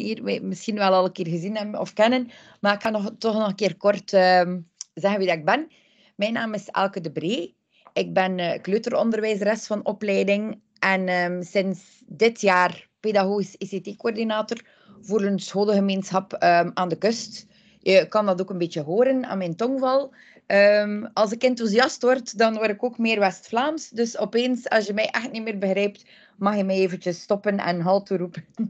hier misschien wel al een keer gezien hebben of kennen. Maar ik ga nog, toch nog een keer kort ehm, zeggen wie dat ik ben. Mijn naam is Elke de Bree. Ik ben uh, kleuteronderwijzeres van opleiding en ehm, sinds dit jaar pedagogisch ICT-coördinator voor een scholengemeenschap ehm, aan de kust. Je kan dat ook een beetje horen aan mijn tongval. Ehm, als ik enthousiast word, dan word ik ook meer West-Vlaams. Dus opeens, als je mij echt niet meer begrijpt, mag je mij eventjes stoppen en halt roepen.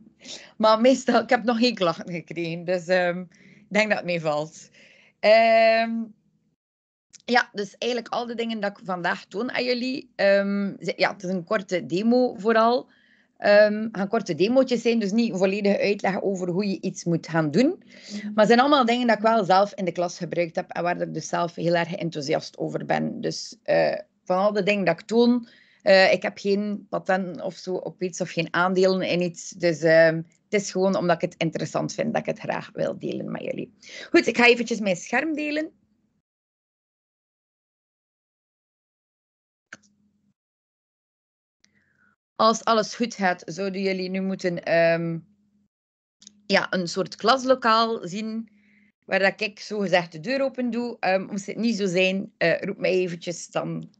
maar meestal, ik heb nog geen klachten gekregen. Dus ehm, ik denk dat het meevalt. valt. Ehm, ja, dus eigenlijk al de dingen dat ik vandaag toon aan jullie. ja, het is een korte demo vooral. Um, gaan korte demo's zijn, dus niet volledige uitleg over hoe je iets moet gaan doen. Mhm. Maar het zijn allemaal dingen dat ik wel zelf in de klas gebruikt heb en waar ik dus zelf heel erg enthousiast over ben. Dus eh, van al de dingen dat ik toon, eh, ik heb geen patent of zo op iets of geen aandelen in iets. Dus ehm, het is gewoon omdat ik het interessant vind dat ik het graag wil delen met jullie. Goed, ik ga eventjes mijn scherm delen. als alles goed gaat, zouden jullie nu moeten ehm, ja, een soort klaslokaal zien waar dat ik zo gezegd de deur open doe. Um, moest het niet zo zijn, eh, roep mij eventjes, dan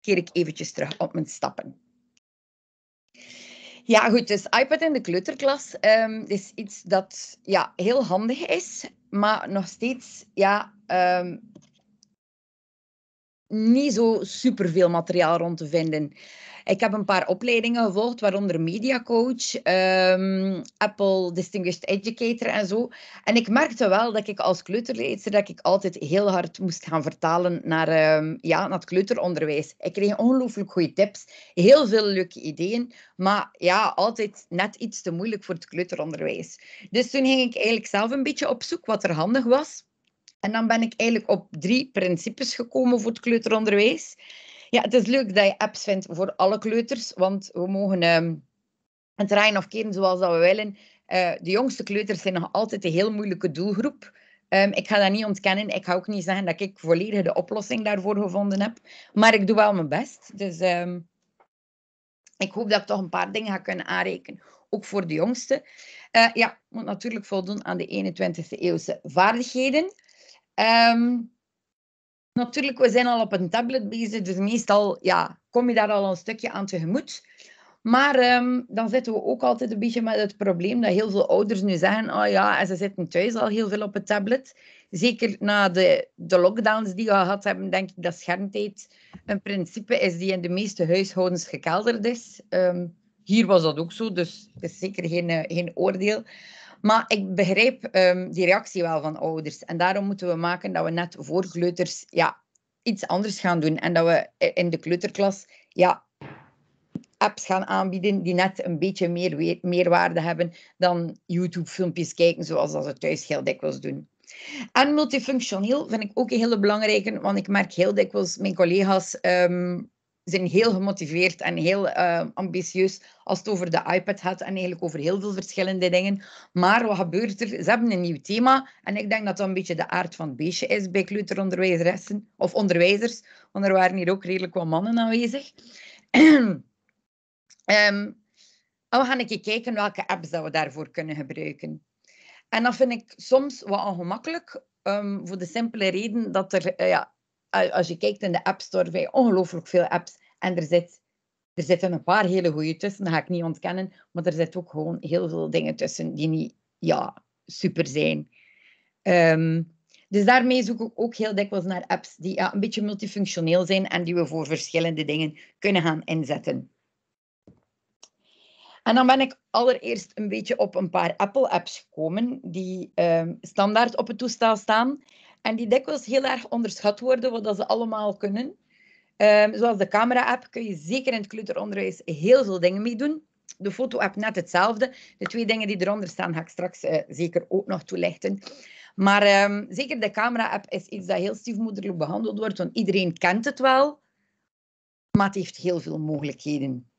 keer ik eventjes terug op mijn stappen. Ja, goed, dus iPad in de kleuterklas um, is iets dat ja, heel handig is, maar nog steeds ja, niet zo superveel materiaal rond te vinden. Ik heb een paar opleidingen gevolgd, waaronder mediacoach, um, Apple Distinguished Educator en zo. En ik merkte wel dat ik als kleuterleidster dat ik altijd heel hard moest gaan vertalen naar, ehm, ja, naar het kleuteronderwijs. Ik kreeg ongelooflijk goede tips, heel veel leuke ideeën, maar ja, altijd net iets te moeilijk voor het kleuteronderwijs. Dus toen ging ik eigenlijk zelf een beetje op zoek wat er handig was. En dan ben ik eigenlijk op drie principes gekomen voor het kleuteronderwijs. Ja, het is leuk dat je apps vindt voor alle kleuters, want we mogen um, het draaien of keren zoals dat we willen. Uh, de jongste kleuters zijn nog altijd een heel moeilijke doelgroep. Ehm, ik ga dat niet ontkennen. Ik ga ook niet zeggen dat ik volledig de oplossing daarvoor gevonden heb. Maar ik doe wel mijn best. Dus ehm, ik hoop dat ik toch een paar dingen ga kunnen aanrekenen. Ook voor de jongste. Uh, ja, moet natuurlijk voldoen aan de 21e eeuwse vaardigheden. Um, Natuurlijk, we zijn al op een tablet bezig, dus meestal ja, kom je daar al een stukje aan tegemoet. Maar ehm, dan zitten we ook altijd een beetje met het probleem dat heel veel ouders nu zeggen, oh ja, en ze zitten thuis al heel veel op het tablet. Zeker na de, de lockdowns die we gehad hebben, denk ik dat schermtijd een principe is die in de meeste huishoudens gekelderd is. Ehm, hier was dat ook zo, dus het is zeker geen, eh, geen oordeel. Maar ik begrijp ehm, die reactie wel van ouders. En daarom moeten we maken dat we net voor kleuters ja, iets anders gaan doen. En dat we in de kleuterklas ja, apps gaan aanbieden die net een beetje meer meerwaarde hebben dan YouTube-filmpjes kijken, zoals dat ze thuis heel dikwijls doen. En multifunctioneel vind ik ook een hele belangrijke, want ik merk heel dikwijls mijn collega's ehm, zijn heel gemotiveerd en heel eh, ambitieus als het over de iPad gaat en eigenlijk over heel veel verschillende dingen. Maar wat gebeurt er? Ze hebben een nieuw thema en ik denk dat dat een beetje de aard van het beestje is bij kleuteronderwijzeressen of onderwijzers, want er waren hier ook redelijk wat mannen aanwezig. um, en we gaan een keer kijken welke apps dat we daarvoor kunnen gebruiken. En dat vind ik soms wat ongemakkelijk, ehm, voor de simpele reden dat er eh, ja, als je kijkt in de App Store, vind je ongelooflijk veel apps. En er, zit, er zitten een paar hele goede tussen, dat ga ik niet ontkennen. Maar er zitten ook gewoon heel veel dingen tussen die niet ja, super zijn. Ehm, dus daarmee zoek ik ook heel dikwijls naar apps die ja, een beetje multifunctioneel zijn en die we voor verschillende dingen kunnen gaan inzetten. En dan ben ik allereerst een beetje op een paar Apple-apps gekomen die ehm, standaard op het toestel staan. En die dikwijls heel erg onderschat worden wat dat ze allemaal kunnen. Ehm, zoals de camera-app kun je zeker in het kleuteronderwijs heel veel dingen mee doen. De foto-app net hetzelfde. De twee dingen die eronder staan ga ik straks eh, zeker ook nog toelichten. Maar ehm, zeker de camera-app is iets dat heel stiefmoederlijk behandeld wordt, want iedereen kent het wel. Maar het heeft heel veel mogelijkheden.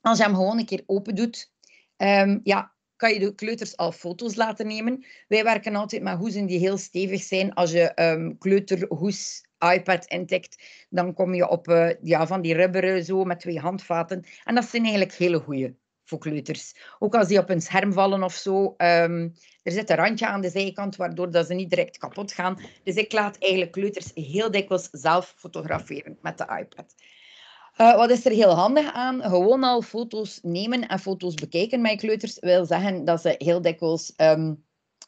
Als je hem gewoon een keer open doet, ehm, ja, kan je de kleuters al foto's laten nemen. Wij werken altijd met hoesen die heel stevig zijn. Als je um, kleuterhoes iPad intikt, dan kom je op eh, ja, van die rubberen zo met twee handvaten. En dat zijn eigenlijk hele goede voor kleuters. Ook als die op een scherm vallen of zo. Ehm, er zit een randje aan de zijkant, waardoor dat ze niet direct kapot gaan. Dus ik laat eigenlijk kleuters heel dikwijls zelf fotograferen met de iPad. Eh, wat is er heel handig aan? Gewoon al foto's nemen en foto's bekijken met kleuters wil zeggen dat ze heel dikwijls ehm,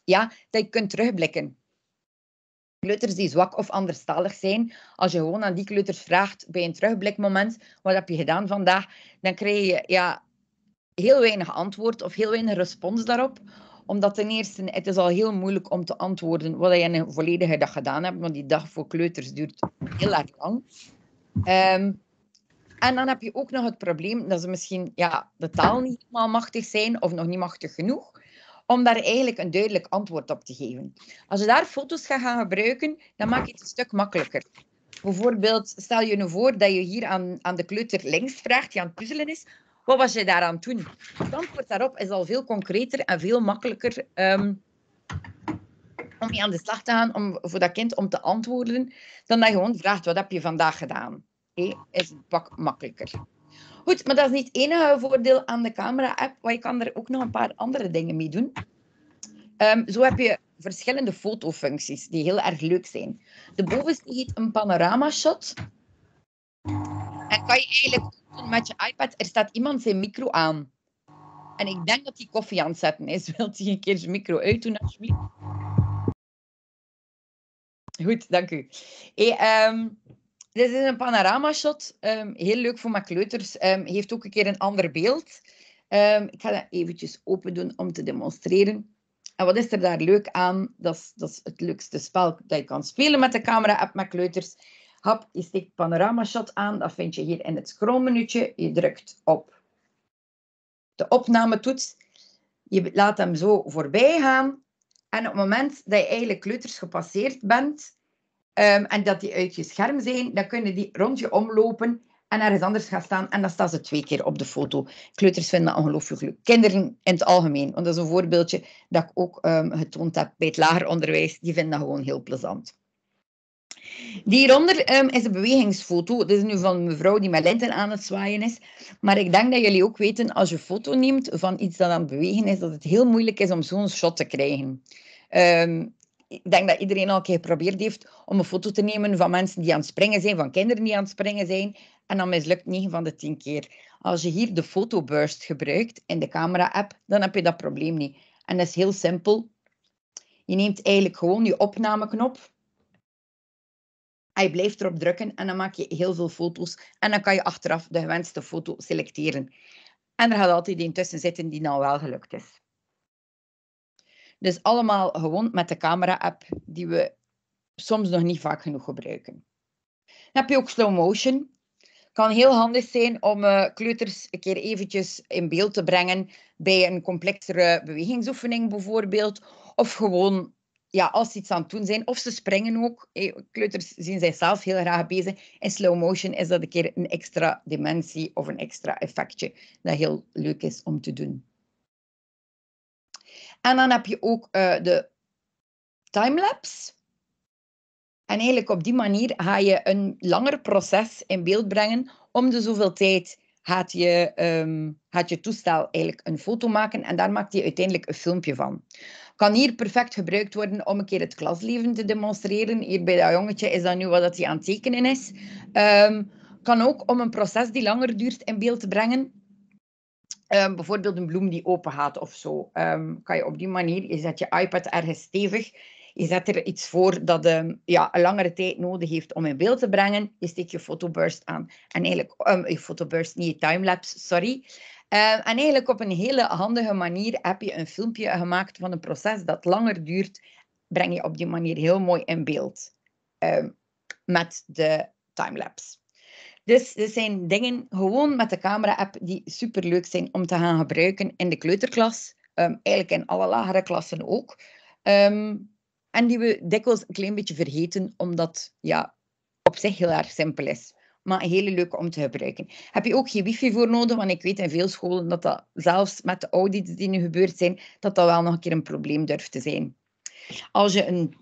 ja, dat je kunt terugblikken. Kleuters die zwak of anderstalig zijn, als je gewoon aan die kleuters vraagt bij een terugblikmoment, wat heb je gedaan vandaag, dan krijg je ja, heel weinig antwoord of heel weinig respons daarop omdat ten eerste, het is al heel moeilijk om te antwoorden wat je in een volledige dag gedaan hebt, want die dag voor kleuters duurt heel erg lang. Um, en dan heb je ook nog het probleem dat ze misschien ja, de taal niet helemaal machtig zijn of nog niet machtig genoeg om daar eigenlijk een duidelijk antwoord op te geven. Als je daar foto's gaat gaan gebruiken, dan maak je het een stuk makkelijker. Bijvoorbeeld, stel je nu voor dat je hier aan, aan de kleuter links vraagt, die aan het puzzelen is, wat was je daaraan toen? doen? Het antwoord daarop is al veel concreter en veel makkelijker ehm, om je aan de slag te gaan, om, voor dat kind om te antwoorden, dan dat je gewoon vraagt, wat heb je vandaag gedaan? is het pak makkelijker. Goed, maar dat is niet het enige voordeel aan de camera-app, want je kan er ook nog een paar andere dingen mee doen. Ehm, zo heb je verschillende fotofuncties die heel erg leuk zijn. De bovenste heet een panorama-shot. En kan je eigenlijk doen met je iPad, er staat iemand zijn micro aan. En ik denk dat hij koffie aan het zetten is. Wilt hij een keer zijn micro uitdoen, alsjeblieft? Goed, dank u. Hey, ehm, dit is een panorama-shot. Ehm, heel leuk voor mijn kleuters. Ehm, heeft ook een keer een ander beeld. Ehm, ik ga dat eventjes open doen om te demonstreren. En wat is er daar leuk aan? Dat is, dat is het leukste spel dat je kan spelen met de camera-app met kleuters. Hap, je steekt panorama-shot aan. Dat vind je hier in het Scrollmenuutje. Je drukt op de opnametoets. Je laat hem zo voorbij gaan. En op het moment dat je eigenlijk kleuters gepasseerd bent, Ehm, en dat die uit je scherm zijn, dan kunnen die rond je omlopen en ergens anders gaan staan. En dan staan ze twee keer op de foto. Kleuters vinden dat ongelooflijk leuk. Kinderen in het algemeen. Want dat is een voorbeeldje dat ik ook ehm, getoond heb bij het lager onderwijs. Die vinden dat gewoon heel plezant. Die hieronder ehm, is een bewegingsfoto. Dit is nu van een mevrouw die met linten aan het zwaaien is. Maar ik denk dat jullie ook weten, als je foto neemt van iets dat aan het bewegen is, dat het heel moeilijk is om zo'n shot te krijgen ik denk dat iedereen al een keer geprobeerd heeft om een foto te nemen van mensen die aan het springen zijn, van kinderen die aan het springen zijn. En dan mislukt 9 van de 10 keer. Als je hier de fotoburst gebruikt in de camera-app, dan heb je dat probleem niet. En dat is heel simpel. Je neemt eigenlijk gewoon je opnameknop. hij blijft erop drukken en dan maak je heel veel foto's. En dan kan je achteraf de gewenste foto selecteren. En er gaat altijd een tussen zitten die nou wel gelukt is. Dus allemaal gewoon met de camera-app die we soms nog niet vaak genoeg gebruiken. Dan heb je ook slow motion. Kan heel handig zijn om eh, kleuters een keer eventjes in beeld te brengen bij een complexere bewegingsoefening bijvoorbeeld. Of gewoon ja, als ze iets aan het doen zijn. Of ze springen ook. Kleuters zien zelf heel graag bezig. In slow motion is dat een keer een extra dimensie of een extra effectje dat heel leuk is om te doen. En dan heb je ook uh, de timelapse. En eigenlijk op die manier ga je een langer proces in beeld brengen. Om de zoveel tijd gaat je, um, je toestel eigenlijk een foto maken en daar maakt je uiteindelijk een filmpje van. Kan hier perfect gebruikt worden om een keer het klasleven te demonstreren. Hier bij dat jongetje is dat nu wat hij aan het tekenen is. Ehm, kan ook om een proces die langer duurt in beeld te brengen. Ehm, bijvoorbeeld een bloem die open gaat of zo. Ehm, kan je op die manier, is dat je iPad ergens stevig, je zet er iets voor dat um, ja, een langere tijd nodig heeft om in beeld te brengen, je steekt je fotoburst aan. En eigenlijk, je fotoburst, niet je timelapse, sorry. en eigenlijk op een hele handige manier heb je een filmpje gemaakt van een proces dat langer duurt, breng je op die manier heel mooi in beeld. met de timelapse. Dus er zijn dingen gewoon met de camera-app die super leuk zijn om te gaan gebruiken in de kleuterklas. Ehm, eigenlijk in alle lagere klassen ook. Ehm, en die we dikwijls een klein beetje vergeten, omdat ja, op zich heel erg simpel is. Maar heel leuk om te gebruiken. Heb je ook geen wifi voor nodig? Want ik weet in veel scholen dat dat zelfs met de audits die nu gebeurd zijn, dat dat wel nog een keer een probleem durft te zijn. Als je een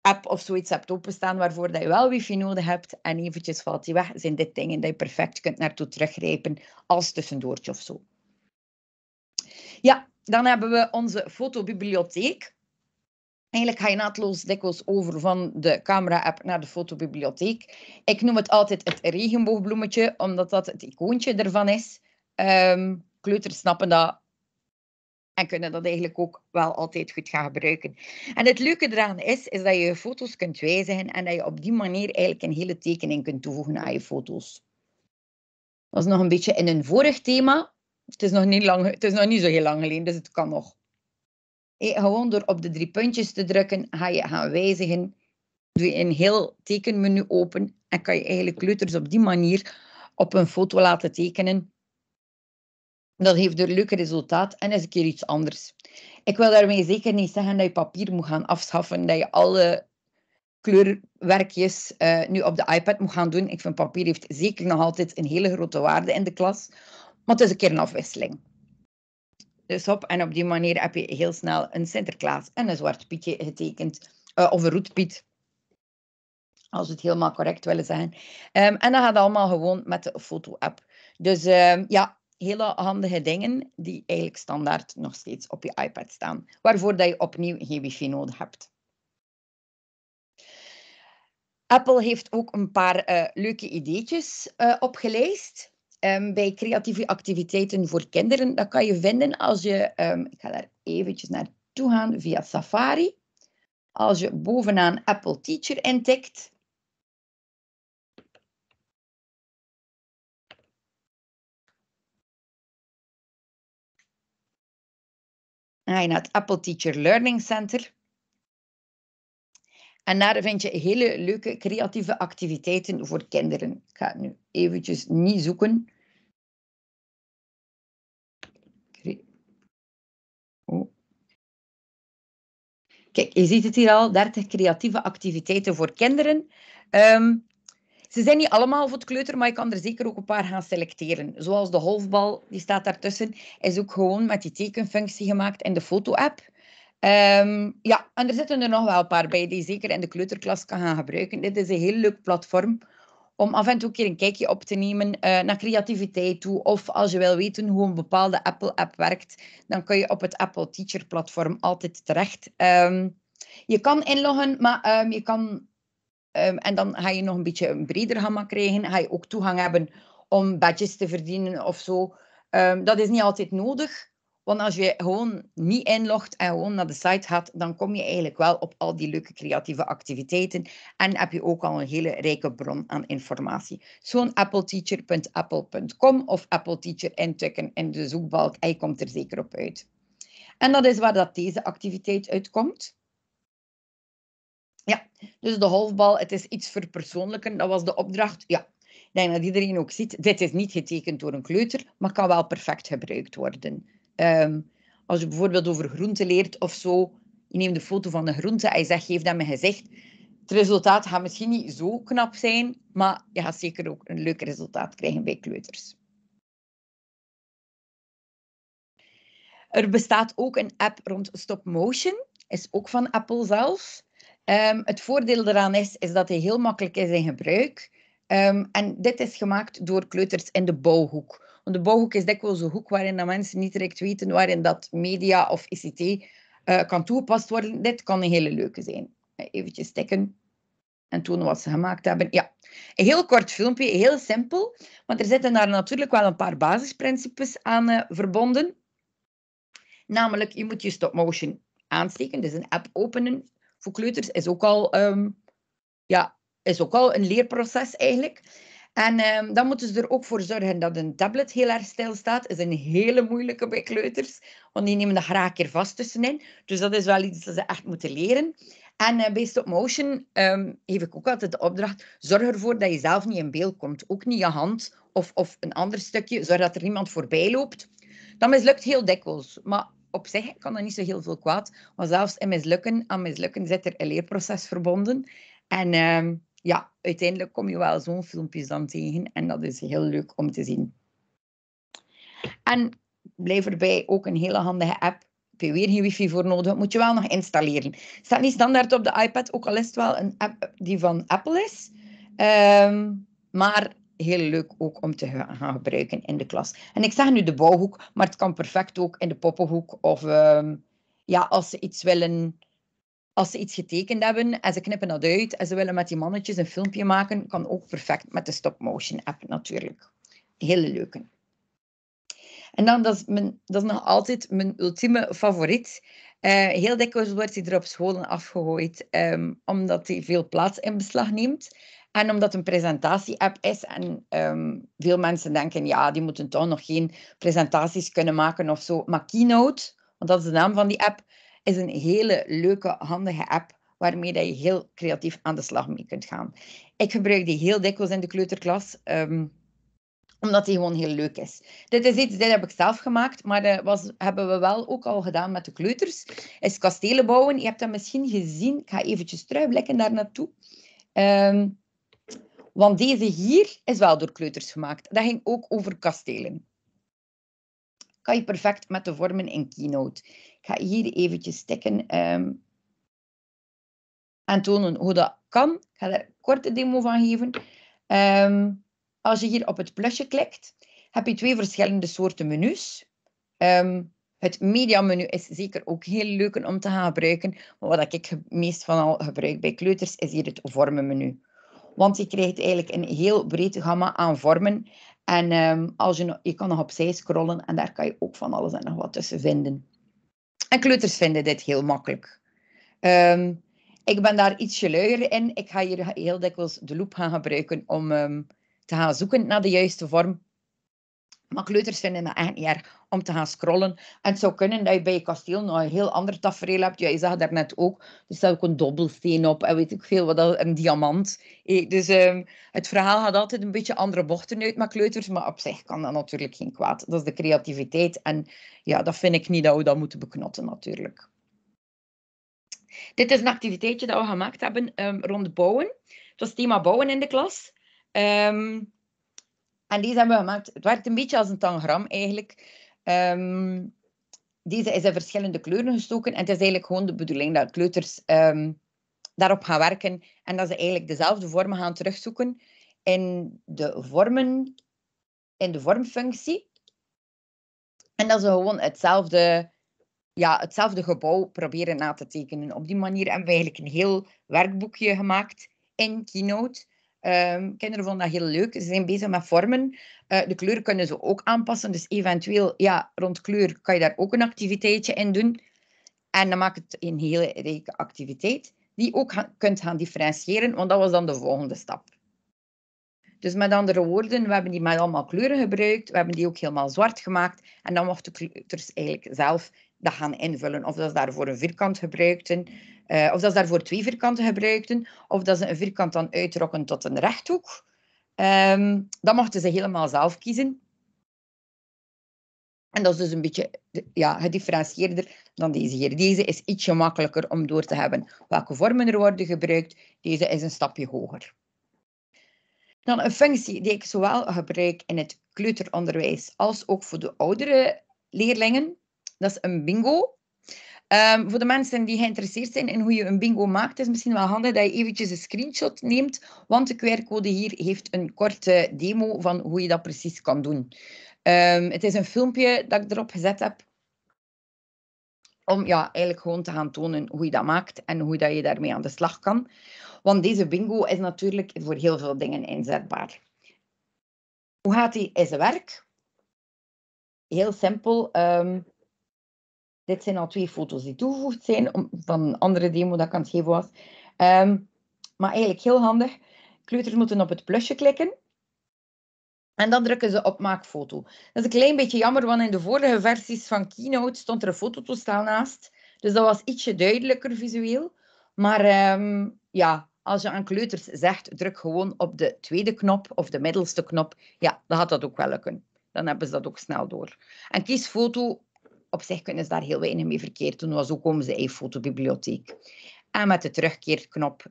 app of zoiets hebt openstaan waarvoor dat je wel wifi nodig hebt en eventjes valt die weg, zijn dit dingen dat je perfect kunt naartoe teruggrijpen als tussendoortje of zo. Ja, dan hebben we onze fotobibliotheek. Eigenlijk ga je naadloos dikwijls over van de camera-app naar de fotobibliotheek. Ik noem het altijd het regenboogbloemetje, omdat dat het icoontje ervan is. Ehm, kleuters snappen dat en kunnen dat eigenlijk ook wel altijd goed gaan gebruiken. En het leuke eraan is, is dat je je foto's kunt wijzigen en dat je op die manier eigenlijk een hele tekening kunt toevoegen aan je foto's. Dat is nog een beetje in een vorig thema. Het is nog niet, lang, het is nog niet zo heel lang geleden, dus het kan nog. Gewoon door op de drie puntjes te drukken, ga je gaan wijzigen. Doe je een heel tekenmenu open en kan je eigenlijk kleuters op die manier op een foto laten tekenen dat heeft een leuke resultaat en is een keer iets anders. Ik wil daarmee zeker niet zeggen dat je papier moet gaan afschaffen, dat je alle kleurwerkjes eh, nu op de iPad moet gaan doen. Ik vind papier heeft zeker nog altijd een hele grote waarde in de klas, maar het is een keer een afwisseling. Dus hop, en op die manier heb je heel snel een Sinterklaas en een zwart pietje getekend, eh, of een roetpiet, als we het helemaal correct willen zeggen. Ehm, en dat gaat allemaal gewoon met de foto-app. Dus ehm, ja, hele handige dingen die eigenlijk standaard nog steeds op je iPad staan, waarvoor dat je opnieuw geen wifi nodig hebt. Apple heeft ook een paar eh, leuke ideetjes uh, eh, opgelijst. Ehm, bij creatieve activiteiten voor kinderen. Dat kan je vinden als je, um, ik ga daar eventjes naartoe gaan via Safari. Als je bovenaan Apple Teacher intikt, ga je naar het Apple Teacher Learning Center. En daar vind je hele leuke creatieve activiteiten voor kinderen. Ik ga het nu eventjes niet zoeken. Oh. Kijk, je ziet het hier al, 30 creatieve activiteiten voor kinderen. Ehm, ze zijn niet allemaal voor het kleuter, maar ik kan er zeker ook een paar gaan selecteren. Zoals de golfbal, die staat daartussen, is ook gewoon met die tekenfunctie gemaakt in de foto-app. Ehm, ja, en er zitten er nog wel een paar bij die je zeker in de kleuterklas kan gaan gebruiken. Dit is een heel leuk platform om af en toe een keer een kijkje op te nemen eh, naar creativiteit toe. Of als je wil weten hoe een bepaalde Apple-app werkt, dan kun je op het Apple Teacher-platform altijd terecht. Ehm, je kan inloggen, maar ehm, je kan Ehm, en dan ga je nog een beetje een breder gamma krijgen. Ga je ook toegang hebben om badges te verdienen of zo. Ehm, dat is niet altijd nodig. Want als je gewoon niet inlogt en gewoon naar de site gaat, dan kom je eigenlijk wel op al die leuke creatieve activiteiten. En heb je ook al een hele rijke bron aan informatie. Zo'n appleteacher.apple.com of appleteacher intikken in de zoekbalk. Hij komt er zeker op uit. En dat is waar dat deze activiteit uitkomt. Ja, dus de golfbal, het is iets verpersoonlijker. Dat was de opdracht. Ja, ik denk dat iedereen ook ziet. Dit is niet getekend door een kleuter, maar kan wel perfect gebruikt worden. Ehm, als je bijvoorbeeld over groenten leert of zo, je neemt de foto van de groente en je zegt, geef dat mijn gezicht. Het resultaat gaat misschien niet zo knap zijn, maar je gaat zeker ook een leuk resultaat krijgen bij kleuters. Er bestaat ook een app rond stop motion, is ook van Apple zelf. Ehm, het voordeel daaraan is, is dat hij heel makkelijk is in gebruik. Ehm, en dit is gemaakt door kleuters in de bouwhoek. Want de bouwhoek is dikwijls een hoek waarin dat mensen niet direct weten waarin dat media of ICT eh, kan toegepast worden. Dit kan een hele leuke zijn. Even stikken en tonen wat ze gemaakt hebben. Ja, een heel kort filmpje, heel simpel. Want er zitten daar natuurlijk wel een paar basisprincipes aan eh, verbonden. Namelijk, je moet je stop motion aansteken, dus een app openen, voor kleuters is ook al, ehm, ja, is ook al een leerproces eigenlijk. En ehm, dan moeten ze er ook voor zorgen dat een tablet heel erg stil staat. is een hele moeilijke bij kleuters, want die nemen dat graag keer vast tussenin. Dus dat is wel iets dat ze echt moeten leren. En eh, bij Stop Motion um, ehm, geef ik ook altijd de opdracht: zorg ervoor dat je zelf niet in beeld komt. Ook niet je hand of, of een ander stukje. Zorg dat er niemand voorbij loopt. Dat mislukt heel dikwijls. Maar op zich kan dat niet zo heel veel kwaad. Want zelfs in mislukken, aan mislukken zit er een leerproces verbonden. En ehm, ja, uiteindelijk kom je wel zo'n filmpjes dan tegen. En dat is heel leuk om te zien. En blijf erbij ook een hele handige app. Heb je weer geen wifi voor nodig, moet je wel nog installeren. Staat niet standaard op de iPad, ook al is het wel een app die van Apple is. Ehm, maar heel leuk ook om te gaan gebruiken in de klas. En ik zeg nu de bouwhoek, maar het kan perfect ook in de poppenhoek. Of ehm, ja, als ze iets willen, als ze iets getekend hebben en ze knippen dat uit en ze willen met die mannetjes een filmpje maken, kan ook perfect met de stop-motion app natuurlijk. Hele leuke. En dan, dat is, dat is nog altijd mijn ultieme favoriet. Eh, heel dikwijls wordt hij er op scholen afgegooid, ehm, omdat hij veel plaats in beslag neemt. En omdat het een presentatie-app is en ehm, veel mensen denken, ja, die moeten toch nog geen presentaties kunnen maken of zo. Maar Keynote, want dat is de naam van die app, is een hele leuke, handige app waarmee dat je heel creatief aan de slag mee kunt gaan. Ik gebruik die heel dikwijls in de kleuterklas. Ehm, omdat die gewoon heel leuk is. Dit is iets, dit heb ik zelf gemaakt, maar dat eh, was, hebben we wel ook al gedaan met de kleuters. Is kastelen bouwen. Je hebt dat misschien gezien. Ik ga eventjes terugblikken daar naartoe. Ehm, want deze hier is wel door kleuters gemaakt. Dat ging ook over kastelen. Kan je perfect met de vormen in Keynote. Ik ga hier eventjes tikken ehm, en tonen hoe dat kan. Ik ga er een korte demo van geven. Ehm, als je hier op het plusje klikt, heb je twee verschillende soorten menus. Um, het menu is zeker ook heel leuk om te gaan gebruiken. Maar wat ik meest van al gebruik bij kleuters, is hier het vormenmenu. Want je krijgt eigenlijk een heel breed gamma aan vormen. En ehm, als je, je kan nog opzij scrollen en daar kan je ook van alles en nog wat tussen vinden. En kleuters vinden dit heel makkelijk. Ehm, ik ben daar ietsje luier in. Ik ga hier heel dikwijls de loop gaan gebruiken om ehm, te gaan zoeken naar de juiste vorm. Maar kleuters vinden dat echt niet erg om te gaan scrollen. En het zou kunnen dat je bij je kasteel nog een heel ander tafereel hebt. Ja, je zag daarnet ook, er staat ook een dobbelsteen op en weet ik veel, wat dat, een diamant. Eh, dus ehm, het verhaal gaat altijd een beetje andere bochten uit met kleuters, maar op zich kan dat natuurlijk geen kwaad. Dat is de creativiteit en ja, dat vind ik niet dat we dat moeten beknotten natuurlijk. Dit is een activiteitje dat we gemaakt hebben ehm, rond bouwen. Het was thema bouwen in de klas. Ehm, en deze hebben we gemaakt. Het werkt een beetje als een tangram eigenlijk. Ehm, deze is in verschillende kleuren gestoken. En het is eigenlijk gewoon de bedoeling dat kleuters ehm, daarop gaan werken. En dat ze eigenlijk dezelfde vormen gaan terugzoeken in de vormen, in de vormfunctie. En dat ze gewoon hetzelfde, ja, hetzelfde gebouw proberen na te tekenen op die manier. Hebben we eigenlijk een heel werkboekje gemaakt in Keynote. Ehm, kinderen vonden dat heel leuk. Ze zijn bezig met vormen. Eh, de kleuren kunnen ze ook aanpassen. Dus eventueel, ja, rond kleur kan je daar ook een activiteitje in doen. En dan maakt het een hele rijke activiteit. Die ook kunt gaan differentiëren, want dat was dan de volgende stap. Dus met andere woorden, we hebben die met allemaal kleuren gebruikt. We hebben die ook helemaal zwart gemaakt. En dan mochten de kleuters eigenlijk zelf dat gaan invullen. Of dat ze daarvoor een vierkant gebruikten, eh, of dat ze daarvoor twee vierkanten gebruikten, of dat ze een vierkant dan uitrokken tot een rechthoek. Um, dat mochten ze helemaal zelf kiezen. En dat is dus een beetje ja, gedifferentieerder dan deze hier. Deze is ietsje makkelijker om door te hebben welke vormen er worden gebruikt. Deze is een stapje hoger. Dan een functie die ik zowel gebruik in het kleuteronderwijs als ook voor de oudere leerlingen dat is een bingo. Ehm, voor de mensen die geïnteresseerd zijn in hoe je een bingo maakt, is het misschien wel handig dat je eventjes een screenshot neemt, want de QR-code hier heeft een korte demo van hoe je dat precies kan doen. Ehm, het is een filmpje dat ik erop gezet heb om ja, eigenlijk gewoon te gaan tonen hoe je dat maakt en hoe dat je daarmee aan de slag kan. Want deze bingo is natuurlijk voor heel veel dingen inzetbaar. Hoe gaat die in zijn werk? Heel simpel. Ehm, dit zijn al twee foto's die toegevoegd zijn van een andere demo dat ik aan het geven was. Ehm, maar eigenlijk heel handig. Kleuters moeten op het plusje klikken. En dan drukken ze op maak foto. Dat is een klein beetje jammer, want in de vorige versies van Keynote stond er een fototoestel naast. Dus dat was ietsje duidelijker visueel. Maar ehm, ja, als je aan kleuters zegt, druk gewoon op de tweede knop of de middelste knop. Ja, dan gaat dat ook wel lukken. Dan hebben ze dat ook snel door. En kies foto op zich kunnen ze daar heel weinig mee verkeerd doen, want zo komen ze in fotobibliotheek. En met de terugkeerknop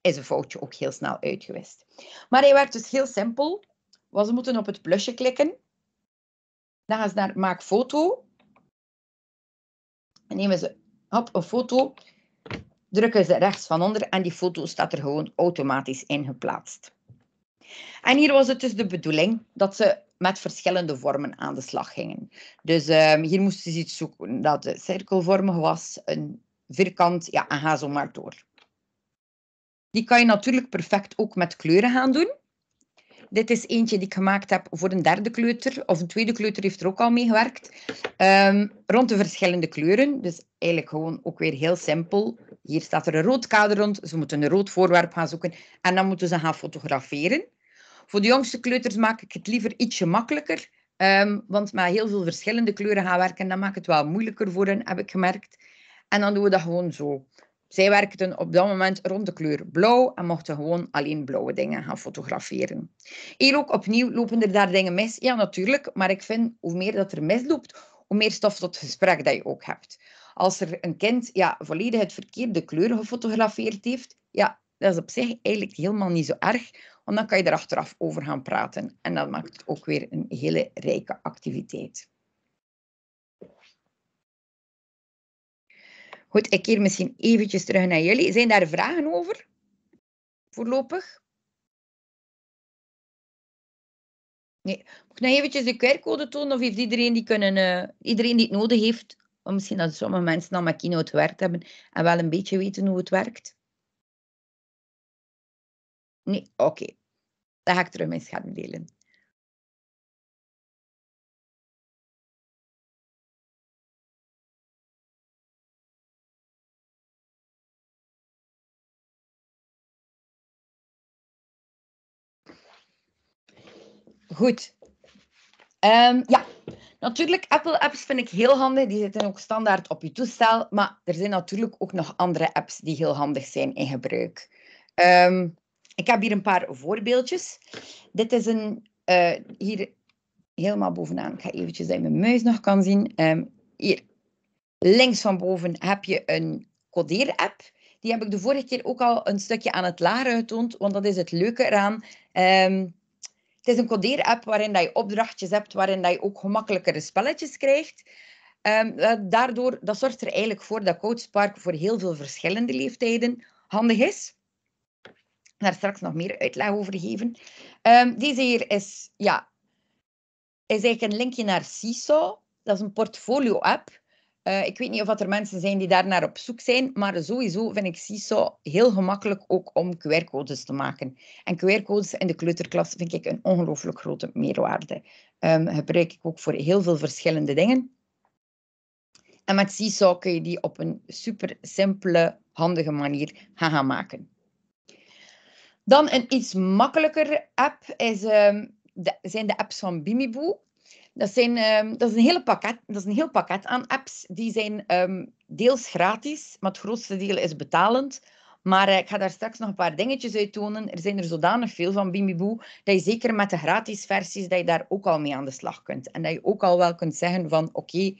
is een foutje ook heel snel uitgewist. Maar hij werkt dus heel simpel. Want ze moeten op het plusje klikken. Dan gaan ze naar maak foto. En nemen ze op een foto. Drukken ze rechts van onder en die foto staat er gewoon automatisch ingeplaatst En hier was het dus de bedoeling dat ze met verschillende vormen aan de slag gingen. Dus ehm, hier moesten ze dus iets zoeken dat cirkelvormig was, een vierkant, ja, en ga zo maar door. Die kan je natuurlijk perfect ook met kleuren gaan doen. Dit is eentje die ik gemaakt heb voor een derde kleuter, of een tweede kleuter heeft er ook al mee gewerkt, ehm, rond de verschillende kleuren. Dus eigenlijk gewoon ook weer heel simpel. Hier staat er een rood kader rond, ze moeten een rood voorwerp gaan zoeken en dan moeten ze gaan fotograferen. Voor de jongste kleuters maak ik het liever ietsje makkelijker. Ehm, want met heel veel verschillende kleuren gaan werken, dan maakt het wel moeilijker voor hen, heb ik gemerkt. En dan doen we dat gewoon zo. Zij werkten op dat moment rond de kleur blauw en mochten gewoon alleen blauwe dingen gaan fotograferen. Hier ook opnieuw lopen er daar dingen mis. Ja, natuurlijk, maar ik vind hoe meer dat er misloopt, hoe meer stof tot gesprek dat je ook hebt. Als er een kind ja, volledig het verkeerde kleur gefotografeerd heeft, ja, dat is op zich eigenlijk helemaal niet zo erg, want dan kan je er achteraf over gaan praten. En dat maakt het ook weer een hele rijke activiteit. Goed, ik keer misschien eventjes terug naar jullie. Zijn daar vragen over? Voorlopig? Nee. Moet ik nog eventjes de QR-code tonen? Of heeft iedereen die, kunnen, eh, iedereen die het nodig heeft? Of misschien dat sommige mensen al met het werkt hebben en wel een beetje weten hoe het werkt. Nee, oké. Daar Dan ga ik terug mijn scherm delen. Goed. Ehm, ja, natuurlijk, Apple-apps vind ik heel handig. Die zitten ook standaard op je toestel. Maar er zijn natuurlijk ook nog andere apps die heel handig zijn in gebruik. Um, ik heb hier een paar voorbeeldjes. Dit is een, eh, hier helemaal bovenaan, ik ga eventjes dat je mijn muis nog kan zien. Ehm, hier, links van boven heb je een codeer-app. Die heb ik de vorige keer ook al een stukje aan het lager getoond, want dat is het leuke eraan. Ehm, het is een codeer-app waarin dat je opdrachtjes hebt, waarin dat je ook gemakkelijkere spelletjes krijgt. Ehm, eh, daardoor, dat zorgt er eigenlijk voor dat CodeSpark voor heel veel verschillende leeftijden handig is daar straks nog meer uitleg over geven. Ehm, deze hier is, ja, is eigenlijk een linkje naar CISO. Dat is een portfolio-app. Eh, ik weet niet of er mensen zijn die daar naar op zoek zijn, maar sowieso vind ik CISO heel gemakkelijk ook om QR-codes te maken. En QR-codes in de kleuterklas vind ik een ongelooflijk grote meerwaarde. Um, gebruik ik ook voor heel veel verschillende dingen. En met CISO kun je die op een super simpele, handige manier gaan maken. Dan een iets makkelijker app is, ehm, zijn de apps van Bimiboo. Dat, zijn, ehm, dat, is een hele pakket, dat is een heel pakket aan apps. Die zijn ehm, deels gratis, maar het grootste deel is betalend. Maar eh, ik ga daar straks nog een paar dingetjes uit tonen. Er zijn er zodanig veel van Bimiboe dat je zeker met de gratis versies dat je daar ook al mee aan de slag kunt. En dat je ook al wel kunt zeggen van oké,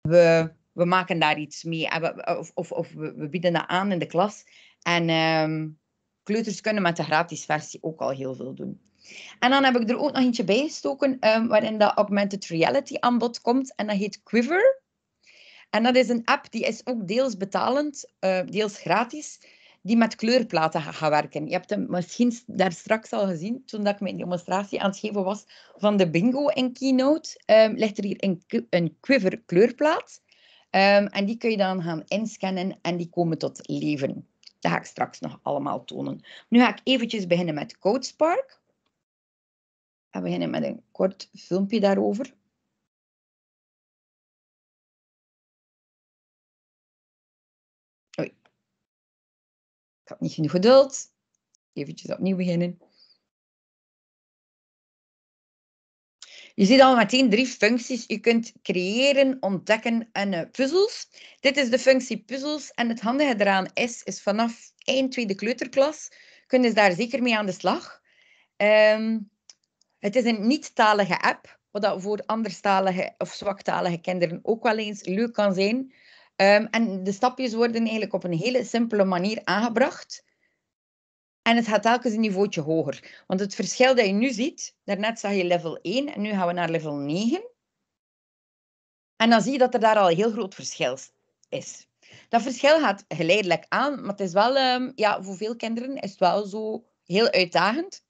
we, we maken daar iets mee. Eh, of, of, of we, we, bieden dat aan in de klas. En kleuters kunnen met de gratis versie ook al heel veel doen. En dan heb ik er ook nog eentje bij gestoken ehm, waarin dat augmented reality aanbod komt. En dat heet Quiver. En dat is een app die is ook deels betalend, eh, deels gratis, die met kleurplaten gaat werken. Je hebt hem misschien daar straks al gezien, toen dat ik mijn demonstratie aan het geven was van de bingo en keynote, um, ligt er hier een, een Quiver kleurplaat. Ehm, en die kun je dan gaan inscannen en die komen tot leven. Dat ga ik straks nog allemaal tonen. Nu ga ik eventjes beginnen met CodeSpark. We beginnen met een kort filmpje daarover. Oei. Ik had niet genoeg geduld. Eventjes opnieuw beginnen. Je ziet al meteen drie functies. Je kunt creëren, ontdekken en uh, puzzels. Dit is de functie puzzels. En het handige eraan is, is vanaf eind tweede kleuterklas kunnen ze daar zeker mee aan de slag. Ehm, het is een niet-talige app, wat voor anderstalige of zwaktalige kinderen ook wel eens leuk kan zijn. Ehm, en de stapjes worden eigenlijk op een hele simpele manier aangebracht. En het gaat telkens een niveautje hoger. Want het verschil dat je nu ziet, daarnet zag je level 1 en nu gaan we naar level 9. En dan zie je dat er daar al een heel groot verschil is. Dat verschil gaat geleidelijk aan, maar het is wel, ehm, ja, voor veel kinderen is het wel zo heel uitdagend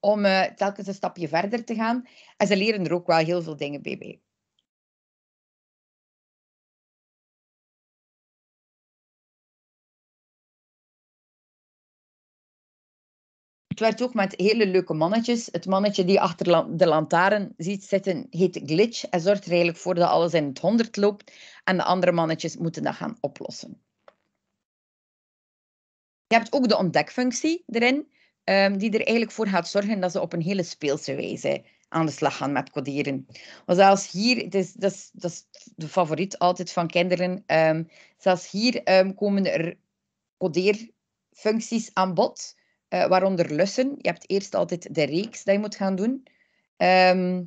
om eh, telkens een stapje verder te gaan. En ze leren er ook wel heel veel dingen bij bij. het werd ook met hele leuke mannetjes. Het mannetje die achter de lantaarn ziet zitten, heet Glitch. En zorgt er eigenlijk voor dat alles in het honderd loopt. En de andere mannetjes moeten dat gaan oplossen. Je hebt ook de ontdekfunctie erin, ehm, die er eigenlijk voor gaat zorgen dat ze op een hele speelse wijze aan de slag gaan met coderen. Want zelfs hier, het is, dat, is, de favoriet altijd van kinderen, ehm, zelfs hier ehm, komen er codeerfuncties aan bod. Eh, waaronder lussen. Je hebt eerst altijd de reeks dat je moet gaan doen. Ehm,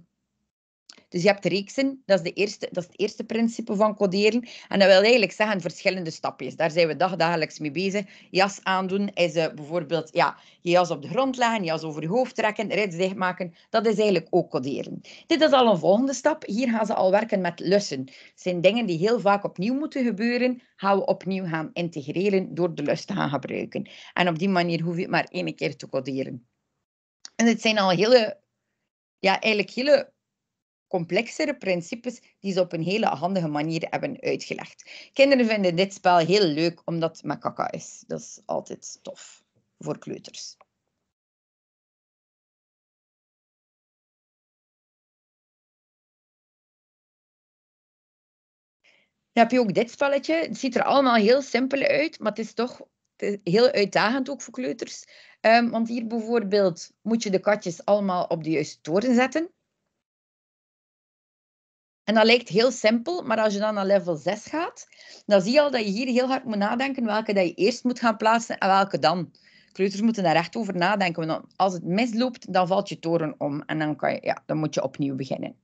dus je hebt reeksen, dat is, de eerste, dat is het eerste principe van coderen. En dat wil eigenlijk zeggen verschillende stapjes. Daar zijn we dagdagelijks mee bezig. Jas aandoen is eh, bijvoorbeeld ja, je jas op de grond leggen, jas over je hoofd trekken, rits dichtmaken. Dat is eigenlijk ook coderen. Dit is al een volgende stap. Hier gaan ze al werken met lussen. Het zijn dingen die heel vaak opnieuw moeten gebeuren, gaan we opnieuw gaan integreren door de lus te gaan gebruiken. En op die manier hoef je het maar één keer te coderen. En het zijn al hele, ja, eigenlijk hele complexere principes die ze op een hele handige manier hebben uitgelegd. Kinderen vinden dit spel heel leuk omdat het is. Dat is altijd tof voor kleuters. Dan heb je ook dit spelletje. Het ziet er allemaal heel simpel uit, maar het is toch heel uitdagend ook voor kleuters. Ehm, want hier bijvoorbeeld moet je de katjes allemaal op de juiste toren zetten. En dat lijkt heel simpel, maar als je dan naar level 6 gaat, dan zie je al dat je hier heel hard moet nadenken welke dat je eerst moet gaan plaatsen en welke dan. Kleuters moeten daar echt over nadenken, want als het misloopt, dan valt je toren om en dan, kan je, ja, dan moet je opnieuw beginnen.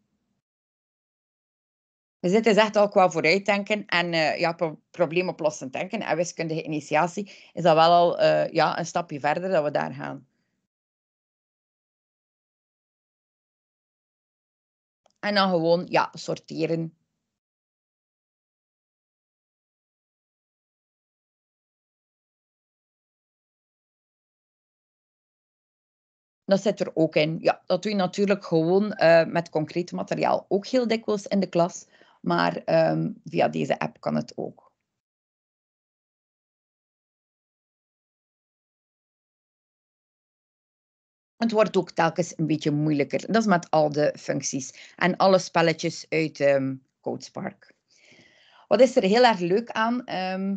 Dus dit is echt al qua vooruitdenken en uh, ja, probleemoplossend denken en wiskundige initiatie is dat wel al eh, ja, een stapje verder dat we daar gaan. En dan gewoon ja, sorteren. Dat zit er ook in. Ja, dat doe je natuurlijk gewoon eh, met concreet materiaal ook heel dikwijls in de klas. Maar ehm, via deze app kan het ook. Het wordt ook telkens een beetje moeilijker. Dat is met al de functies en alle spelletjes uit um, ehm, Codespark. Wat is er heel erg leuk aan? Ehm,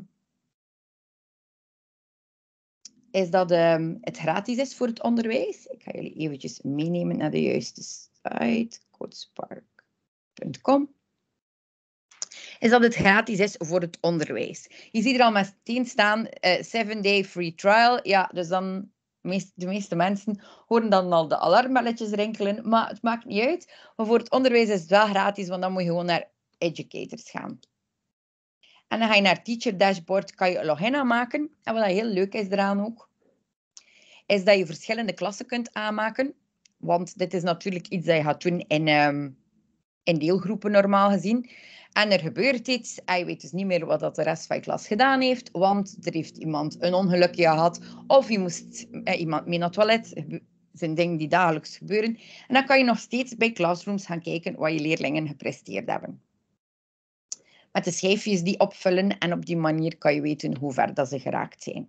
is dat ehm, het gratis is voor het onderwijs. Ik ga jullie eventjes meenemen naar de juiste site, codespark.com. Is dat het gratis is voor het onderwijs. Je ziet er al meteen staan, 7-day eh, free trial. Ja, dus dan de meeste mensen horen dan al de alarmbelletjes rinkelen, maar het maakt niet uit. Maar voor het onderwijs is het wel gratis, want dan moet je gewoon naar educators gaan. En dan ga je naar Teacher Dashboard, kan je een login aanmaken. En wat heel leuk is eraan ook, is dat je verschillende klassen kunt aanmaken. Want dit is natuurlijk iets dat je gaat doen in ehm, in deelgroepen normaal gezien. En er gebeurt iets en je weet dus niet meer wat dat de rest van je klas gedaan heeft, want er heeft iemand een ongelukje gehad of je moest eh, iemand mee naar het toilet. Dat zijn dingen die dagelijks gebeuren. En dan kan je nog steeds bij classrooms gaan kijken wat je leerlingen gepresteerd hebben. Met de schijfjes die opvullen en op die manier kan je weten hoe ver dat ze geraakt zijn.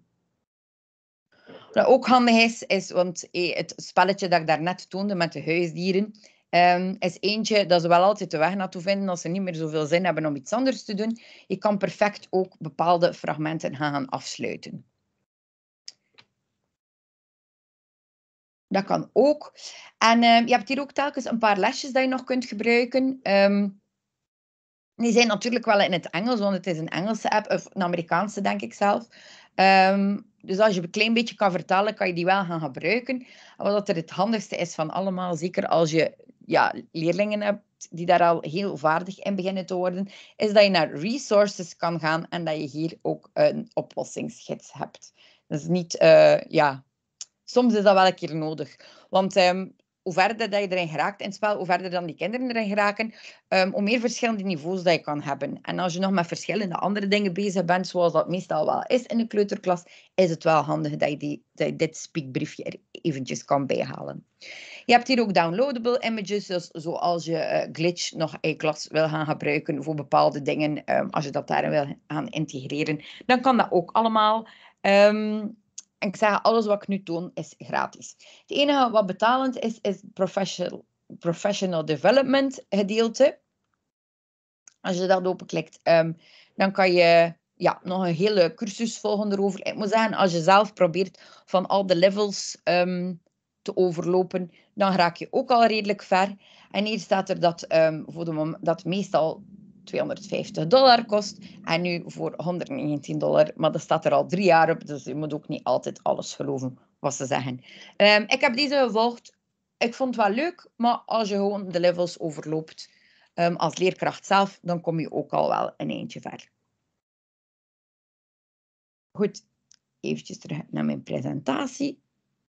Wat nou, ook handig is, is want eh, het spelletje dat ik daarnet toonde met de huisdieren, Ehm, is eentje dat ze wel altijd de weg naartoe vinden als ze niet meer zoveel zin hebben om iets anders te doen. Je kan perfect ook bepaalde fragmenten gaan afsluiten. Dat kan ook. En ehm, je hebt hier ook telkens een paar lesjes dat je nog kunt gebruiken. Ehm, die zijn natuurlijk wel in het Engels, want het is een Engelse app, of een Amerikaanse denk ik zelf. dus als je een klein beetje kan vertalen, kan je die wel gaan gebruiken. Wat er het handigste is van allemaal, zeker als je ja, leerlingen hebt die daar al heel vaardig in beginnen te worden, is dat je naar resources kan gaan en dat je hier ook een oplossingsgids hebt. Dat is niet, eh, ja, soms is dat wel een keer nodig. Want um, hoe verder dat je erin geraakt in het spel, hoe verder dan die kinderen erin geraken, ehm, hoe meer verschillende niveaus dat je kan hebben. En als je nog met verschillende andere dingen bezig bent, zoals dat meestal wel is in de kleuterklas, is het wel handig dat je, die, dit speakbriefje er eventjes kan bijhalen. Je hebt hier ook downloadable images, dus zoals je eh, Glitch nog in klas wil gaan gebruiken voor bepaalde dingen, ehm, als je dat daarin wil gaan integreren, dan kan dat ook allemaal. Um, en ik zeg, alles wat ik nu doe, is gratis. Het enige wat betalend is, is het professional, professional development gedeelte. Als je dat openklikt, ehm, dan kan je ja, nog een hele cursus volgen erover. Ik moet zeggen, als je zelf probeert van al de levels ehm, te overlopen, dan raak je ook al redelijk ver. En hier staat er dat, ehm, voor de dat meestal 250 dollar kost en nu voor 119 dollar. Maar dat staat er al drie jaar op, dus je moet ook niet altijd alles geloven wat ze zeggen. Ehm, ik heb deze gevolgd. Ik vond het wel leuk, maar als je gewoon de levels overloopt ehm, als leerkracht zelf, dan kom je ook al wel een eindje ver. Goed, eventjes terug naar mijn presentatie.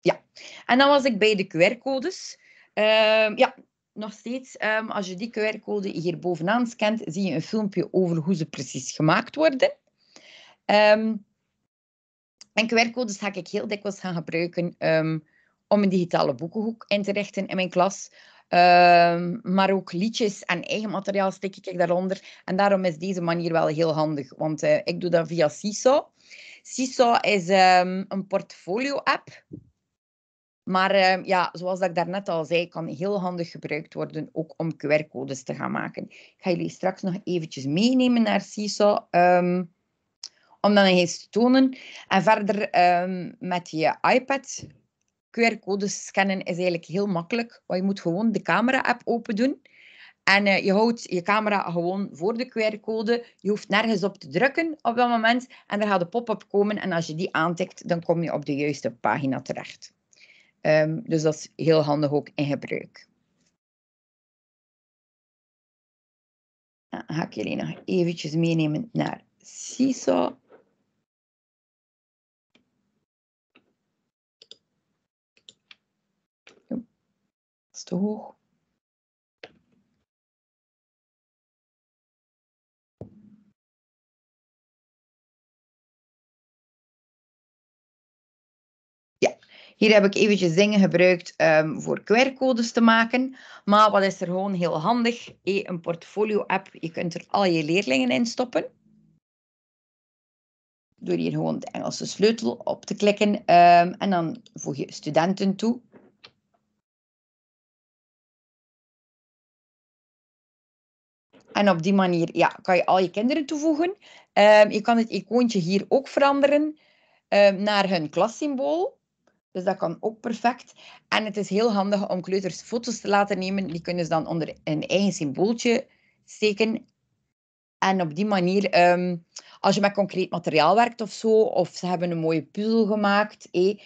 Ja, en dan was ik bij de QR-codes. Ehm, ja, nog steeds, ehm, als je die QR-code hier bovenaan scant, zie je een filmpje over hoe ze precies gemaakt worden. Um, en QR-codes ga ik heel dikwijls gaan gebruiken ehm, om een digitale boekenhoek in te richten in mijn klas. maar ook liedjes en eigen materiaal stik ik daaronder. En daarom is deze manier wel heel handig, want eh, ik doe dat via CISO. CISO is een portfolio-app. Maar ehm, ja, zoals dat ik daarnet al zei, kan heel handig gebruikt worden ook om QR-codes te gaan maken. Ik ga jullie straks nog eventjes meenemen naar CISO. Ehm, om dan eens te tonen. En verder ehm, met je iPad. QR-codes scannen is eigenlijk heel makkelijk. Want je moet gewoon de camera-app open doen. En eh, je houdt je camera gewoon voor de QR-code. Je hoeft nergens op te drukken op dat moment. En er gaat een pop-up komen. En als je die aantikt, dan kom je op de juiste pagina terecht. Ehm, dus dat is heel handig ook in gebruik. Dan ga ik jullie nog eventjes meenemen naar Seesaw. Dat is te hoog. Hier heb ik eventjes dingen gebruikt um, voor QR-codes te maken. Maar wat is er gewoon heel handig? E, een portfolio-app. Je kunt er al je leerlingen in stoppen. Door hier gewoon de Engelse sleutel op te klikken. Ehm, en dan voeg je studenten toe. En op die manier ja, kan je al je kinderen toevoegen. Ehm, je kan het icoontje hier ook veranderen naar hun klassymbool. Dus dat kan ook perfect. En het is heel handig om kleuters foto's te laten nemen. Die kunnen ze dan onder een eigen symbooltje steken. En op die manier, ehm, als je met concreet materiaal werkt of zo, of ze hebben een mooie puzzel gemaakt. Eh,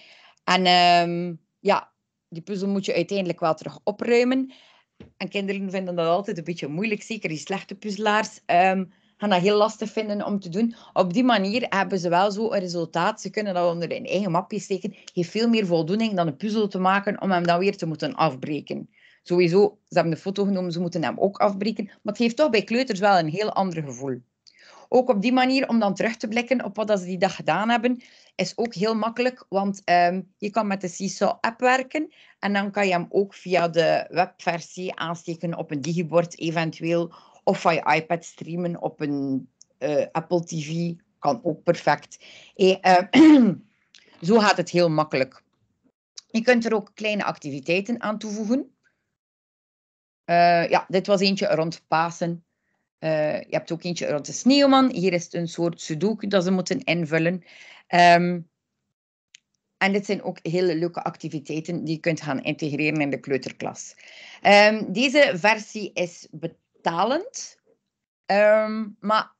en ehm, ja, die puzzel moet je uiteindelijk wel terug opruimen. En kinderen vinden dat altijd een beetje moeilijk, zeker die slechte puzzelaars. Um, gaan dat heel lastig vinden om te doen. Op die manier hebben ze wel zo een resultaat. Ze kunnen dat onder hun eigen mapje steken. Geeft veel meer voldoening dan een puzzel te maken om hem dan weer te moeten afbreken. Sowieso, ze hebben de foto genomen, ze moeten hem ook afbreken. Maar het geeft toch bij kleuters wel een heel ander gevoel. Ook op die manier, om dan terug te blikken op wat ze die dag gedaan hebben, is ook heel makkelijk. Want ehm, je kan met de Seesaw-app werken. En dan kan je hem ook via de webversie aansteken op een digibord eventueel of van je iPad streamen op een eh, Apple TV kan ook perfect. Eh, zo gaat het heel makkelijk. Je kunt er ook kleine activiteiten aan toevoegen. Eh, ja, dit was eentje rond Pasen. je hebt ook eentje rond de sneeuwman. Hier is het een soort sudoku dat ze moeten invullen. Ehm, en dit zijn ook hele leuke activiteiten die je kunt gaan integreren in de kleuterklas. Ehm, deze versie is betaald talent. Ehm, maar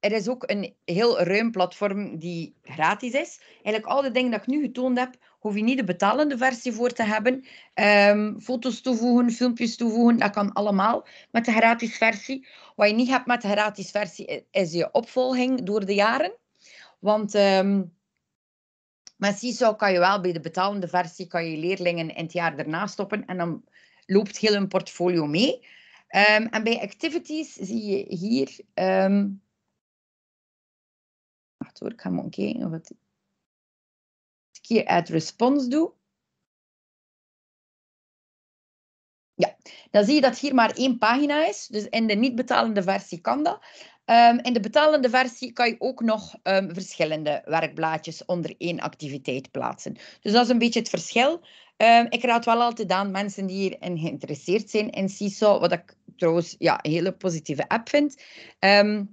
er is ook een heel ruim platform die gratis is. Eigenlijk al de dingen dat ik nu getoond heb, hoef je niet de betalende versie voor te hebben. Um, foto's toevoegen, filmpjes toevoegen, dat kan allemaal met de gratis versie. Wat je niet hebt met de gratis versie is je opvolging door de jaren. Want um, met CISO kan je wel bij de betalende versie kan je leerlingen in het jaar daarna stoppen en dan loopt heel hun portfolio mee. Ehm, en bij activities zie je hier. Um, wacht hoor, ik ga maar kijken of het. Als ik hier add response doe. Ja, dan zie je dat hier maar één pagina is. Dus in de niet betalende versie kan dat. Ehm, in de betalende versie kan je ook nog verschillende werkblaadjes onder één activiteit plaatsen. Dus dat is een beetje het verschil. ik raad wel altijd aan mensen die hierin geïnteresseerd zijn in CISO, wat ik trouwens ja, een hele positieve app vind. Ehm,